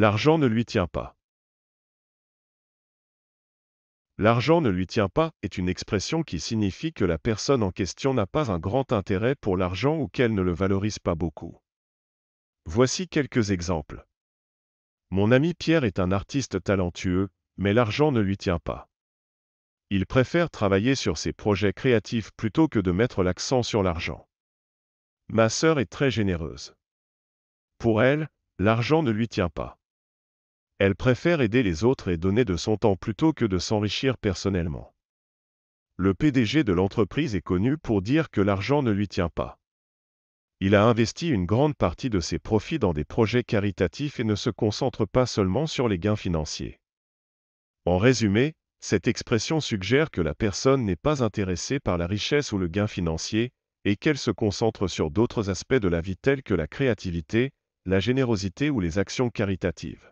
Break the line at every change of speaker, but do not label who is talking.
L'argent ne lui tient pas. L'argent ne lui tient pas est une expression qui signifie que la personne en question n'a pas un grand intérêt pour l'argent ou qu'elle ne le valorise pas beaucoup. Voici quelques exemples. Mon ami Pierre est un artiste talentueux, mais l'argent ne lui tient pas. Il préfère travailler sur ses projets créatifs plutôt que de mettre l'accent sur l'argent. Ma sœur est très généreuse. Pour elle, l'argent ne lui tient pas. Elle préfère aider les autres et donner de son temps plutôt que de s'enrichir personnellement. Le PDG de l'entreprise est connu pour dire que l'argent ne lui tient pas. Il a investi une grande partie de ses profits dans des projets caritatifs et ne se concentre pas seulement sur les gains financiers. En résumé, cette expression suggère que la personne n'est pas intéressée par la richesse ou le gain financier, et qu'elle se concentre sur d'autres aspects de la vie tels que la créativité, la générosité ou les actions caritatives.